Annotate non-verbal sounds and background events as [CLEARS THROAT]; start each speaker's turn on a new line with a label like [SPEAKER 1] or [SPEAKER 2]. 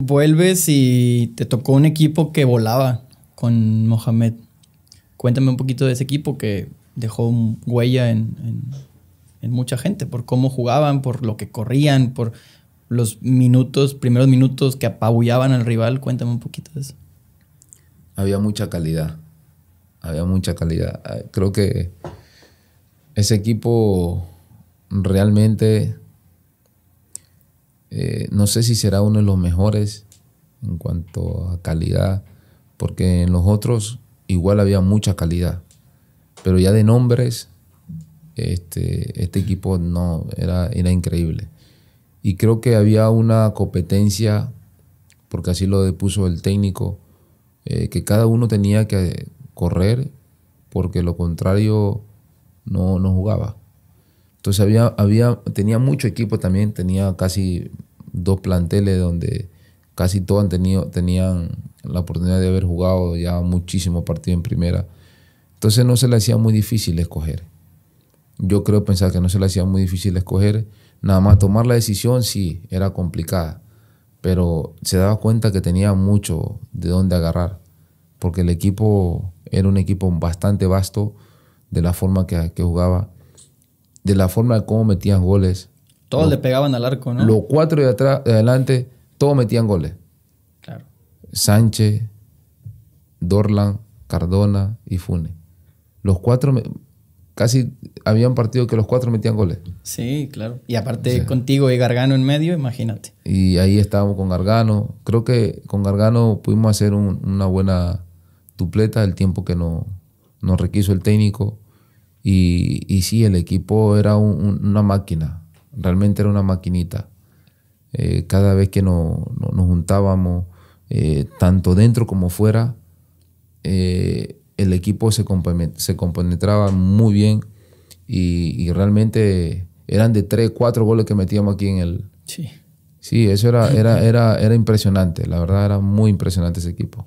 [SPEAKER 1] Vuelves y te tocó un equipo que volaba con Mohamed. Cuéntame un poquito de ese equipo que dejó huella en, mucha gente, por cómo jugaban, por lo que corrían, por los minutos, primeros minutos que apabullaban al rival. Cuéntame un poquito de eso.
[SPEAKER 2] Había mucha calidad, había mucha calidad. Ah, creo que ese equipo realmente eh, no sé si será uno de los mejores en cuanto a calidad, porque en los otros igual había mucha calidad, pero ya de nombres, este, este equipo no era, era increíble. Y creo que había una competencia, porque así lo depuso el técnico, eh, que cada uno tenía que correr, porque lo contrario no, jugaba. Entonces había, había, tenía mucho equipo también, tenía casi dos planteles donde casi todos han tenido, tenían la oportunidad de haber jugado ya muchísimos partidos en primera. Entonces no se le hacía muy difícil escoger. Yo creo pensar que no se le hacía muy difícil escoger. Nada más tomar la decisión sí era complicada, pero se daba cuenta que tenía mucho de dónde agarrar, porque el equipo era un equipo bastante vasto de la forma que, jugaba, de la forma de cómo metían goles, todos le
[SPEAKER 1] pegaban al arco, ¿no? Los
[SPEAKER 2] cuatro de, atrás, adelante, todos metían goles. Claro. Sánchez, Dorlan, Cardona y Funes. Los cuatro, casi habían partido que los cuatro metían goles.
[SPEAKER 1] Sí, claro. Y aparte contigo y Gargano en medio, imagínate.
[SPEAKER 2] Y ahí estábamos con Gargano. Creo que con Gargano pudimos hacer una buena dupleta el tiempo que nos requiso el técnico. Y, sí, el equipo era una máquina. Realmente era una maquinita. Eh, cada vez que nos juntábamos, eh, tanto dentro como fuera, eh, el equipo se, se compenetraba muy bien y, realmente eran de tres, cuatro goles que metíamos aquí en el... Sí. Sí, eso era, era, [CLEARS THROAT] era, era impresionante, la verdad era muy impresionante ese equipo.